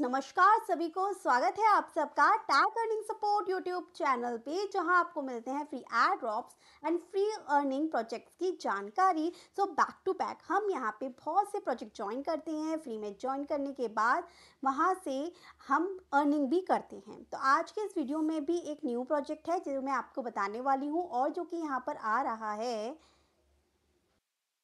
नमस्कार सभी को स्वागत है आप सबका tag earning support YouTube channel पे जहां आपको मिलते हैं free airdrops and free earning projects की जानकारी सो बैक टू बैक हम यहां पे बहुत से प्रोजेक्ट ज्वाइन करते हैं फ्री में ज्वाइन करने के बाद वहां से हम अर्निंग भी करते हैं तो आज के इस वीडियो में भी एक न्यू प्रोजेक्ट है जो मैं आपको बताने वाली हूँ और जो कि यहाँ पर आ रहा है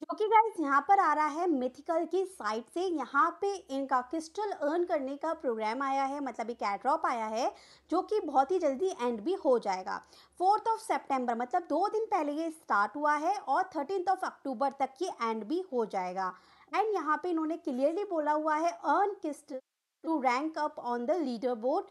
जो कि गाइस यहाँ पर आ रहा है मिथिकल की साइट से यहाँ पे इनका क्रिस्टल अर्न करने का प्रोग्राम आया है मतलब एक एड्रॉप आया है जो कि बहुत ही जल्दी एंड भी हो जाएगा फोर्थ ऑफ सेप्टेम्बर मतलब दो दिन पहले ये स्टार्ट हुआ है और थर्टीन ऑफ अक्टूबर तक ये एंड भी हो जाएगा एंड यहाँ पे इन्होंने क्लियरली बोला हुआ है earn crystal to rank up on the leader board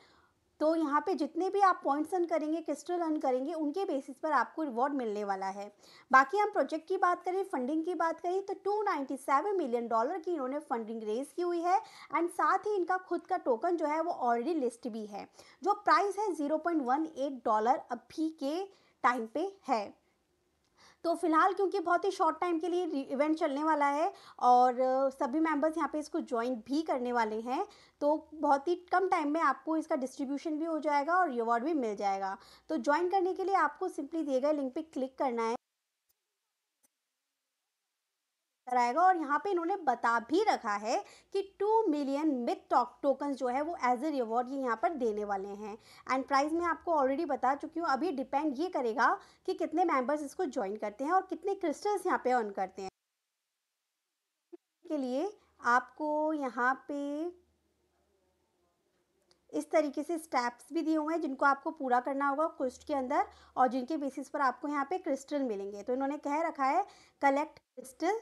तो यहाँ पे जितने भी आप पॉइंट्स अर्न करेंगे क्रिस्टल अर्न करेंगे उनके बेसिस पर आपको रिवॉर्ड मिलने वाला है बाकी हम प्रोजेक्ट की बात करें फंडिंग की बात करें तो 297 मिलियन डॉलर की इन्होंने फंडिंग रेज की हुई है एंड साथ ही इनका खुद का टोकन जो है वो ऑलरेडी लिस्ट भी है जो प्राइस है जीरो डॉलर अभी के टाइम पे है तो फिलहाल क्योंकि बहुत ही शॉर्ट टाइम के लिए इवेंट चलने वाला है और सभी मेंबर्स यहाँ पे इसको ज्वाइन भी करने वाले हैं तो बहुत ही कम टाइम में आपको इसका डिस्ट्रीब्यूशन भी हो जाएगा और रिवॉर्ड भी मिल जाएगा तो ज्वाइन करने के लिए आपको सिंपली दिए गए लिंक पर क्लिक करना है नजर आएगा और यहाँ पे इन्होंने बता भी रखा है कि टू मिलियन मिथ टॉक टोकन जो है वो एज ए रिवॉर्ड ये यहाँ पर देने वाले हैं एंड प्राइस मैं आपको ऑलरेडी बता चुकी हूँ अभी डिपेंड ये करेगा कि कितने मेंबर्स इसको ज्वाइन करते हैं और कितने क्रिस्टल्स यहाँ पे अर्न करते हैं के लिए आपको यहाँ पे इस तरीके से स्टेप्स भी दिए हुए हैं जिनको आपको पूरा करना होगा क्विस्ट के अंदर और जिनके बेसिस पर आपको यहाँ पे क्रिस्टल मिलेंगे तो इन्होंने कह रखा है कलेक्ट क्रिस्टल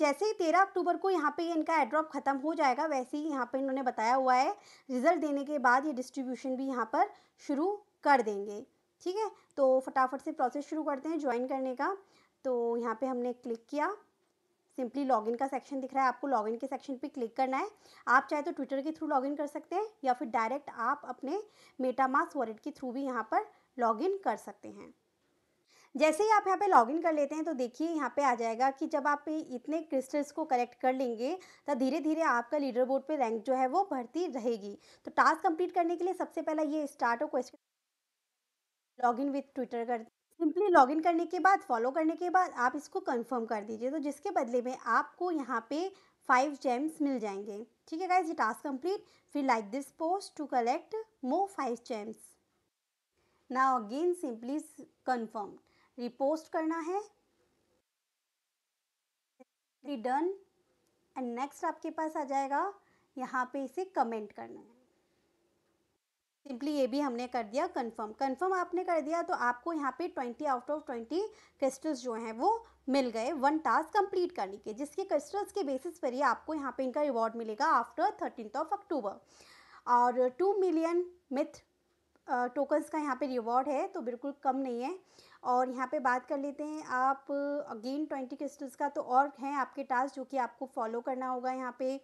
जैसे ही तेरह अक्टूबर को यहाँ पे इनका एड्रॉप ख़त्म हो जाएगा वैसे ही यहाँ पे इन्होंने बताया हुआ है रिज़ल्ट देने के बाद ये डिस्ट्रीब्यूशन भी यहाँ पर शुरू कर देंगे ठीक है तो फटाफट से प्रोसेस शुरू करते हैं ज्वाइन करने का तो यहाँ पे हमने क्लिक किया सिंपली लॉगिन का सेक्शन दिख रहा है आपको लॉगिन के सेक्शन पे क्लिक करना है आप चाहे तो ट्विटर के थ्रू लॉगिन कर सकते हैं या फिर डायरेक्ट आप अपने मेटामास वॉलेट के थ्रू भी यहाँ पर लॉगिन कर सकते हैं जैसे ही आप यहाँ पे लॉगिन कर लेते हैं तो देखिए यहाँ पे आ जाएगा कि जब आप इतने क्रिस्टल्स को कलेक्ट कर लेंगे तो धीरे धीरे आपका लीडर बोर्ड पर रैंक जो है वो बढ़ती रहेगी तो टास्क कंप्लीट करने के लिए सबसे पहला ये स्टार्ट और question log in with Twitter कर सिंपली लॉगिन करने के बाद फॉलो करने के बाद आप इसको कंफर्म कर दीजिए तो जिसके बदले में आपको यहाँ पे फाइव जेम्स मिल जाएंगे ठीक है गाइज ये टास्क कंप्लीट फिर like this post to collect more five gems now again simply confirmed repost करना है डन एंड नेक्स्ट आपके पास आ जाएगा यहाँ पे इसे कमेंट करना है सिंपली ये भी हमने कर दिया कंफर्म कंफर्म आपने कर दिया तो आपको यहाँ पे 20 आउट ऑफ 20 क्रिस्टल्स जो हैं वो मिल गए वन टास्क कंप्लीट करने के जिसके क्रिस्टल्स के बेसिस पर ही आपको यहाँ पे इनका रिवॉर्ड मिलेगा आफ्टर थर्टीन ऑफ अक्टूबर और टू मिलियन मिथ टोकन्स का यहाँ पे रिवॉर्ड है तो बिल्कुल कम नहीं है और यहाँ पे बात कर लेते हैं आप अगेन ट्वेंटी क्रिस्टल्स का तो और हैं आपके टास्क जो कि आपको फॉलो करना होगा यहाँ पे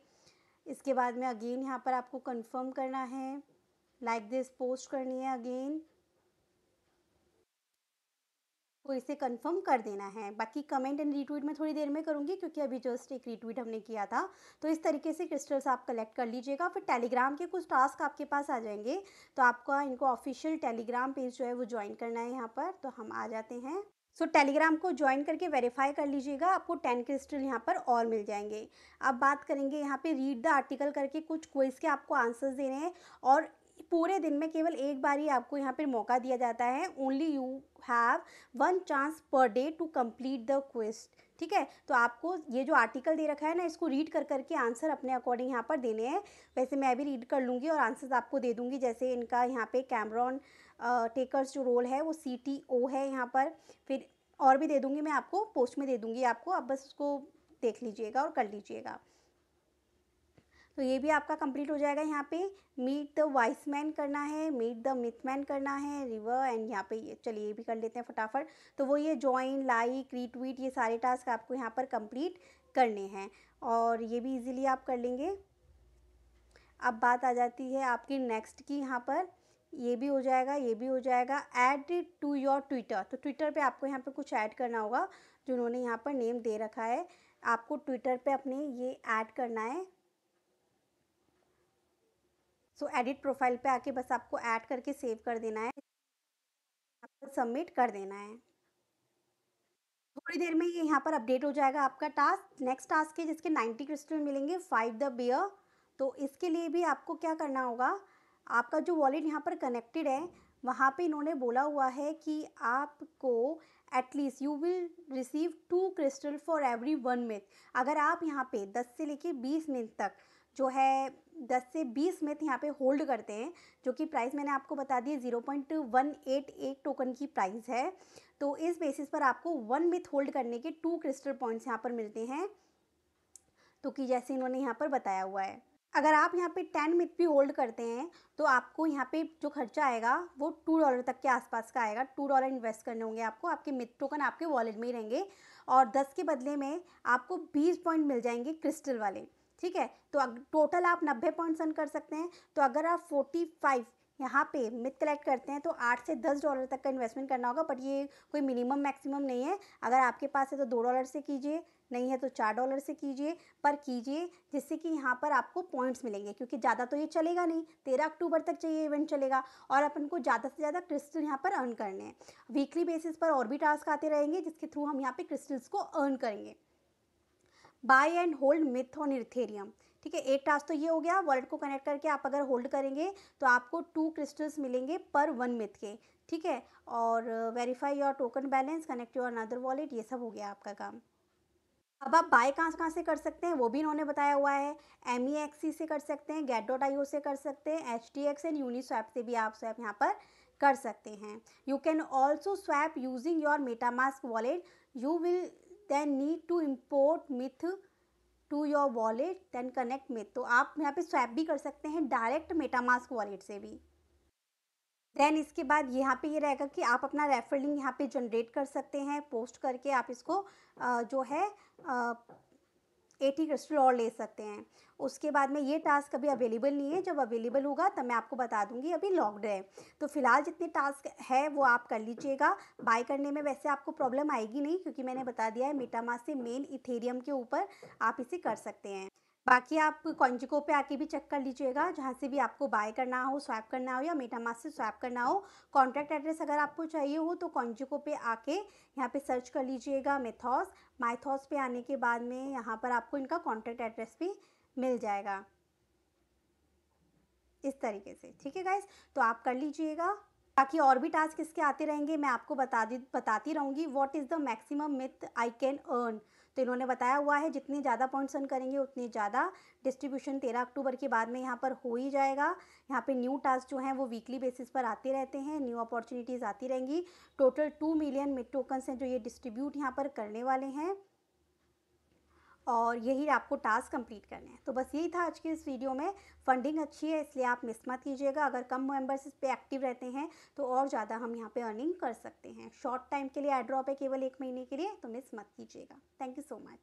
इसके बाद में अगेन यहाँ पर आपको कंफर्म करना है लाइक दिस पोस्ट करनी है अगेन को तो इसे कंफर्म कर देना है बाकी कमेंट एंड रीट्वीट मैं थोड़ी देर में करूँगी क्योंकि अभी जस्ट एक रीट्वीट हमने किया था तो इस तरीके से क्रिस्टल्स आप कलेक्ट कर लीजिएगा फिर टेलीग्राम के कुछ टास्क आपके पास आ जाएंगे तो आपका इनको ऑफिशियल टेलीग्राम पेज जो है वो ज्वाइन करना है यहाँ पर तो हम आ जाते हैं सो so, टेलीग्राम को ज्वाइन करके वेरीफाई कर लीजिएगा आपको टेन क्रिस्टल यहाँ पर और मिल जाएंगे अब बात करेंगे यहाँ पे रीड द आर्टिकल करके कुछ क्वेज के आपको आंसर्स देने हैं और पूरे दिन में केवल एक बार ही आपको यहाँ पर मौका दिया जाता है only you have one chance per day to complete the quest ठीक है तो आपको ये जो आर्टिकल दे रखा है ना इसको रीड कर करके आंसर अपने अकॉर्डिंग यहाँ पर देने हैं वैसे मैं भी रीड कर लूँगी और आंसर्स आपको दे दूँगी जैसे इनका यहाँ पे कैमरॉन टेकर्स जो रोल है वो सी टी ओ है यहाँ पर फिर और भी दे दूँगी मैं आपको पोस्ट में दे दूँगी आपको आप बस उसको देख लीजिएगा और कर लीजिएगा तो ये भी आपका कंप्लीट हो जाएगा यहाँ पे मीट द वाइस मैन करना है मीट द मैन करना है रिवर एंड यहाँ पे चलिए ये भी कर लेते हैं फटाफट तो वो ये ज्वाइन लाइक रीट्वीट ये सारे टास्क आपको यहाँ पर कंप्लीट करने हैं और ये भी इजीली आप कर लेंगे अब बात आ जाती है आपकी नेक्स्ट की यहाँ पर ये भी हो जाएगा ये भी हो जाएगा ऐड टू योर ट्विटर तो ट्विटर पर आपको यहाँ पर कुछ ऐड करना होगा जो उन्होंने यहाँ पर नेम दे रखा है आपको ट्विटर पे अपने ये ऐड करना है सो एडिट प्रोफाइल पे आके बस आपको ऐड करके सेव कर देना है आपको सबमिट कर देना है थोड़ी देर में ये यहाँ पर अपडेट हो जाएगा आपका टास्क नेक्स्ट टास्क है जिसके 90 क्रिस्टल मिलेंगे फाइव द बियर तो इसके लिए भी आपको क्या करना होगा आपका जो वॉलेट यहाँ पर कनेक्टेड है वहाँ पे इन्होंने बोला हुआ है कि आपको at least you will receive two crystal for every one myth अगर आप यहाँ पे 10 से लेके 20 मिनट तक जो है 10 से 20 मिनट यहाँ पे होल्ड करते हैं जो कि प्राइस मैंने आपको बता दी zero point one eight eight token की प्राइस है तो इस बेसिस पर आपको वन मिथ होल्ड करने के टू क्रिस्टल पॉइंट्स यहाँ पर मिलते हैं तो कि जैसे इन्होंने यहाँ पर बताया हुआ है अगर आप यहाँ पे टेन मिथ भी होल्ड करते हैं तो आपको यहाँ पे जो खर्चा आएगा वो टू डॉलर तक के आसपास का आएगा टू डॉलर इन्वेस्ट करने होंगे आपको आपके मिथ टोकन आपके वॉलेट में ही रहेंगे और दस के बदले में आपको बीस पॉइंट मिल जाएंगे क्रिस्टल वाले ठीक है तो टोटल आप नब्बे पॉइंट्स अर्न कर सकते हैं तो अगर आप फोर्टी फाइव यहाँ पे मिथ कलेक्ट करते हैं तो आठ से दस डॉलर तक का इन्वेस्टमेंट करना होगा बट ये कोई मिनिमम मैक्सिमम नहीं है अगर आपके पास है तो दो डॉलर से कीजिए नहीं है तो चार डॉलर से कीजिए पर कीजिए जिससे कि यहाँ पर आपको पॉइंट्स मिलेंगे क्योंकि ज़्यादा तो ये चलेगा नहीं तेरह अक्टूबर तक चाहिए इवेंट चलेगा और अपन को ज़्यादा से ज़्यादा क्रिस्टल यहाँ पर अर्न करने हैं वीकली बेसिस पर और भी टास्क आते रहेंगे जिसके थ्रू हम यहाँ पे क्रिस्टल्स को अर्न करेंगे buy and hold myth on Ethereum ठीक है एक टास्क तो ये हो गया वर्ल्ड को कनेक्ट करके आप अगर होल्ड करेंगे तो आपको टू क्रिस्टल्स मिलेंगे पर वन मिथ के ठीक है और verify your token balance connect your another wallet ये सब हो गया आपका काम अब आप बाय कहाँ कहाँ से कर सकते हैं वो भी इन्होंने बताया हुआ है एम ई एक्स से कर सकते हैं गेट डॉट आई ओ से कर सकते हैं H D X and Uniswap से भी आप स्वैप यहाँ पर कर सकते हैं you can also swap using your MetaMask wallet you will then need to import myth to your wallet then connect myth तो आप यहाँ पे स्वैप भी कर सकते हैं डायरेक्ट मेटामास्क वॉलेट से भी देन इसके बाद यहाँ पे ये यह रहेगा कि आप अपना रेफर लिंक यहाँ पे जनरेट कर सकते हैं पोस्ट करके आप इसको जो है एटी क्रिस्टल और ले सकते हैं उसके बाद में ये टास्क अभी अवेलेबल नहीं है जब अवेलेबल होगा तब मैं आपको बता दूंगी अभी लॉकड है तो फिलहाल जितने टास्क है वो आप कर लीजिएगा बाय करने में वैसे आपको प्रॉब्लम आएगी नहीं क्योंकि मैंने बता दिया है मेटामा से मेन इथेरियम के ऊपर आप इसे कर सकते हैं बाकी आप कॉन्जिको पे आके भी चेक कर लीजिएगा जहाँ से भी आपको बाय करना हो स्वैप करना हो या मेटामास से स्वैप करना हो कॉन्ट्रैक्ट एड्रेस अगर आपको चाहिए हो तो कॉन्जिको पे आके यहाँ पे सर्च कर लीजिएगा मेथॉस माइथॉस पे आने के बाद में यहाँ पर आपको इनका कॉन्ट्रैक्ट एड्रेस भी मिल जाएगा इस तरीके से ठीक है गाइज तो आप कर लीजिएगा बाकी और भी टास्क इसके आते रहेंगे मैं आपको बता दी बताती रहूँगी what is the maximum myth I can earn तो इन्होंने बताया हुआ है जितने ज़्यादा पॉइंट्स अर्न करेंगे उतने ज़्यादा डिस्ट्रीब्यूशन तेरह अक्टूबर के बाद में यहाँ पर हो ही जाएगा यहाँ पे न्यू टास्क जो हैं वो वीकली बेसिस पर आते रहते हैं न्यू अपॉर्चुनिटीज़ आती रहेंगी टोटल टू मिलियन मिड टोकन्स हैं जो ये डिस्ट्रीब्यूट यहाँ पर करने वाले हैं और यही आपको टास्क कंप्लीट करने हैं तो बस यही था आज के इस वीडियो में फंडिंग अच्छी है इसलिए आप मिस मत कीजिएगा अगर कम मेंबर्स इस पर एक्टिव रहते हैं तो और ज़्यादा हम यहाँ पे अर्निंग कर सकते हैं शॉर्ट टाइम के लिए एड्रॉप है केवल एक महीने के लिए तो मिस मत कीजिएगा थैंक यू सो मच